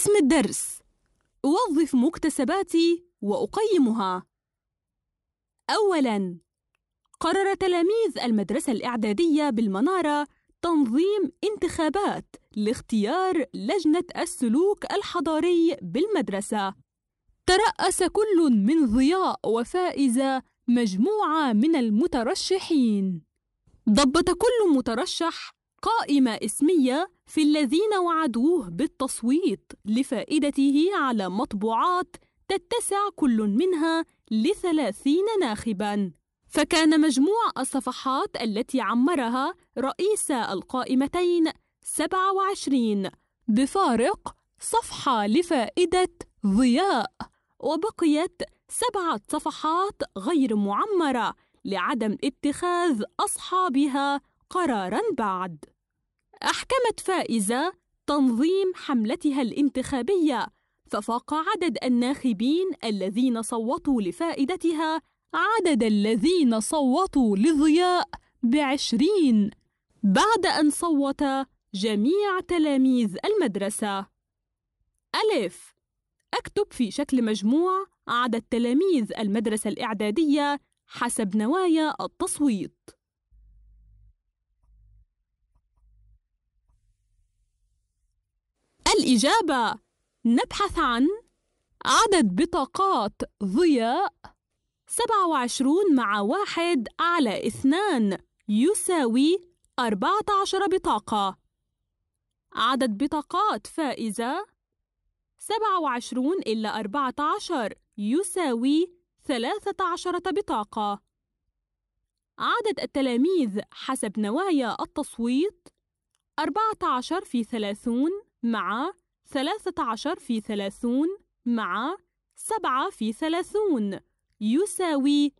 اسم الدرس أوظف مكتسباتي وأقيمها أولاً قرر تلاميذ المدرسة الإعدادية بالمنارة تنظيم انتخابات لاختيار لجنة السلوك الحضاري بالمدرسة ترأس كل من ضياء وفائزة مجموعة من المترشحين ضبط كل مترشح قائمة اسمية في الذين وعدوه بالتصويت لفائدته على مطبوعات تتسع كل منها لثلاثين ناخبا فكان مجموع الصفحات التي عمرها رئيس القائمتين 27 بفارق صفحة لفائدة ضياء وبقيت سبعة صفحات غير معمرة لعدم اتخاذ أصحابها قراراً بعد أحكمت فائزة تنظيم حملتها الانتخابية ففاق عدد الناخبين الذين صوتوا لفائدتها عدد الذين صوتوا لضياء بعشرين بعد أن صوت جميع تلاميذ المدرسة ألف أكتب في شكل مجموع عدد تلاميذ المدرسة الإعدادية حسب نوايا التصويت الإجابة نبحث عن عدد بطاقات ضياء 27 مع 1 على 2 يساوي 14 بطاقة عدد بطاقات فائزة 27 إلا 14 يساوي 13 بطاقة عدد التلاميذ حسب نوايا التصويت 14 في 30 مع ثلاثة عشر في ثلاثون مع سبعة في ثلاثون يساوي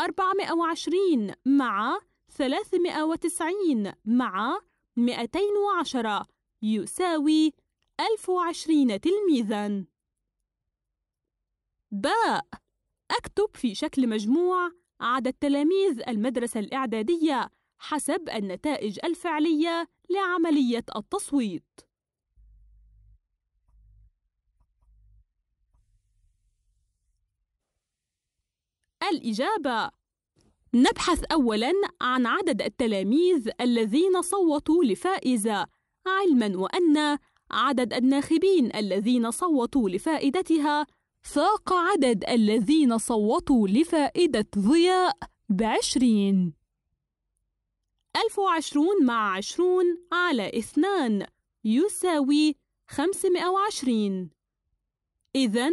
أربعمائة وعشرين مع ثلاثمائة وتسعين مع مائتين وعشرة يساوي ألف وعشرين تلميذا باء أكتب في شكل مجموع عدد تلاميذ المدرسة الإعدادية حسب النتائج الفعلية لعملية التصويت الإجابة نبحث أولاً عن عدد التلاميذ الذين صوتوا لفائزة علماً وأن عدد الناخبين الذين صوتوا لفائدتها فاق عدد الذين صوتوا لفائدة ضياء بعشرين ألف وعشرون مع عشرون على اثنان يساوي خمسمائة وعشرين إذن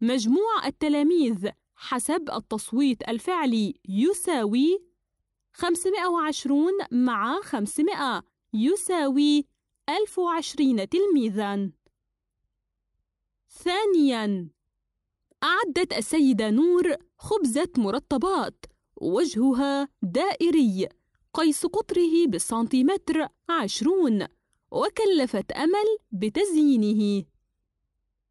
مجموع التلاميذ حسب التصويت الفعلي يساوي 520 مع 500 يساوي 1020 تلميذا ثانيا أعدت السيدة نور خبزة مرطبات وجهها دائري قيس قطره بالسنتيمتر عشرون وكلفت أمل بتزيينه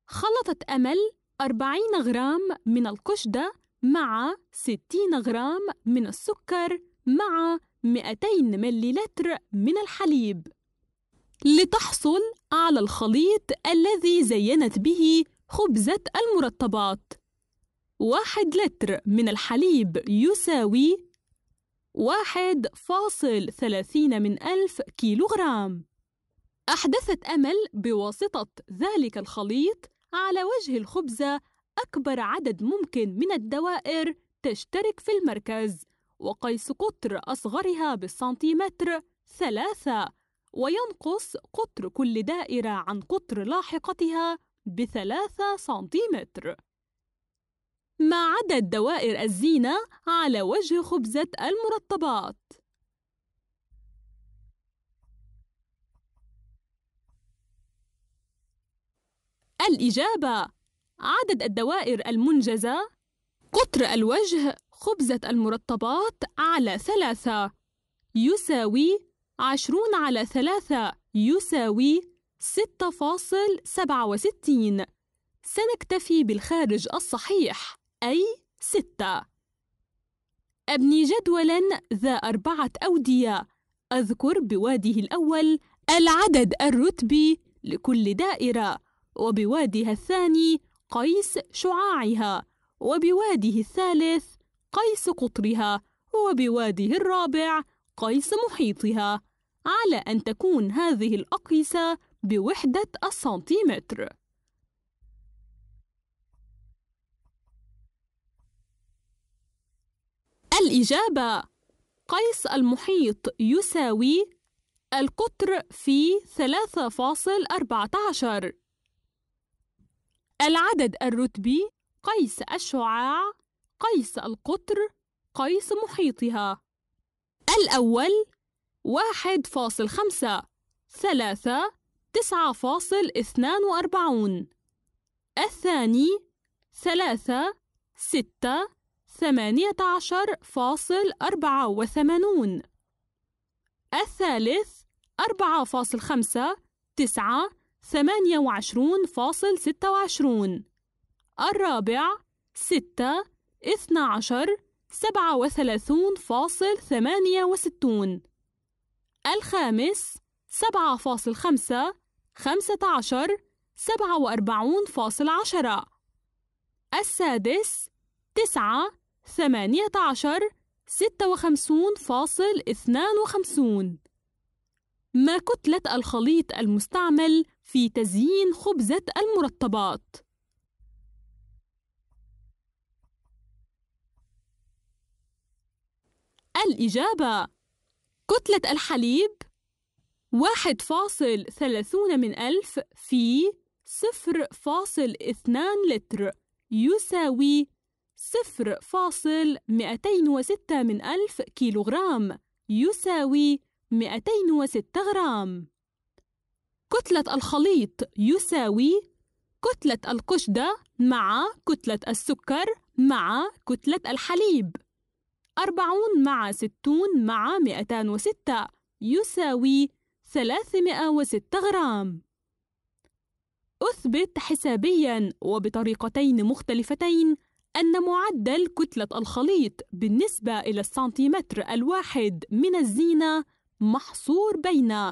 خلطت أمل 40 غرام من القشدة مع 60 غرام من السكر مع 200 مليلتر من الحليب لتحصل على الخليط الذي زينت به خبزة المرطبات واحد لتر من الحليب يساوي واحد فاصل ثلاثين من ألف كيلوغرام أحدثت أمل بواسطة ذلك الخليط على وجه الخبزة أكبر عدد ممكن من الدوائر تشترك في المركز وقيس قطر أصغرها بالسنتيمتر ثلاثة وينقص قطر كل دائرة عن قطر لاحقتها بثلاثة سنتيمتر ما عدا دوائر الزينة على وجه خبزة المرطبات الإجابة عدد الدوائر المنجزة قطر الوجه خبزة المرطبات على ثلاثة يساوي عشرون على ثلاثة يساوي ستة فاصل سبعة وستين سنكتفي بالخارج الصحيح أي ستة أبني جدولا ذا أربعة أودية أذكر بواده الأول العدد الرتبي لكل دائرة وبوادها الثاني قيس شعاعها وبواده الثالث قيس قطرها وبواده الرابع قيس محيطها على أن تكون هذه الأقيسة بوحدة السنتيمتر الإجابة قيس المحيط يساوي القطر في 3.14 العدد الرتبي قيس الشعاع قيس القطر قيس محيطها الأول واحد فاصل خمسة ثلاثة تسعة فاصل اثنان وأربعون الثاني ثلاثة ستة ثمانية عشر فاصل أربعة وثمانون الثالث أربعة فاصل خمسة تسعة 28.26 الرابع 6 12.37.68 الخامس 7.5 15 47.10 السادس 9 18 56.52 ما كتلة الخليط المستعمل في تزيين خبزة المرطبات الإجابة كتلة الحليب واحد فاصل ثلاثون من ألف في صفر فاصل اثنان لتر يساوي صفر فاصل مئتين وستة من ألف كيلوغرام يساوي مئتين وستة غرام كتلة الخليط يساوي كتلة القشدة مع كتلة السكر مع كتلة الحليب أربعون مع ستون مع مئتان وستة يساوي ثلاثمائة وستة غرام أثبت حسابيا وبطريقتين مختلفتين أن معدل كتلة الخليط بالنسبة إلى السنتيمتر الواحد من الزينة محصور بين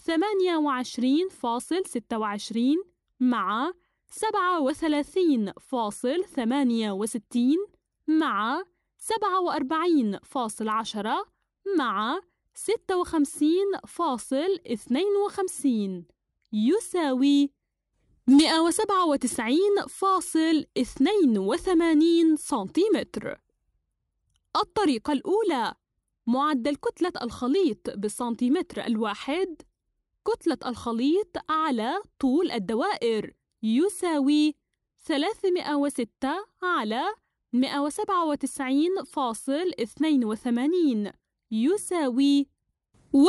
28.26 مع 37.68 مع 47.10 مع 56.52 يساوي 197.82 سنتيمتر الطريقة الأولى معدل كتلة الخليط بالسنتيمتر الواحد كتلة الخليط على طول الدوائر يساوي 306 على 197.82 يساوي 1.54686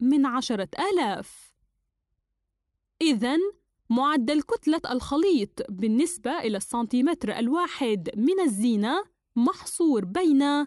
من عشرة آلاف إذن معدل كتلة الخليط بالنسبة إلى السنتيمتر الواحد من الزينة محصور بين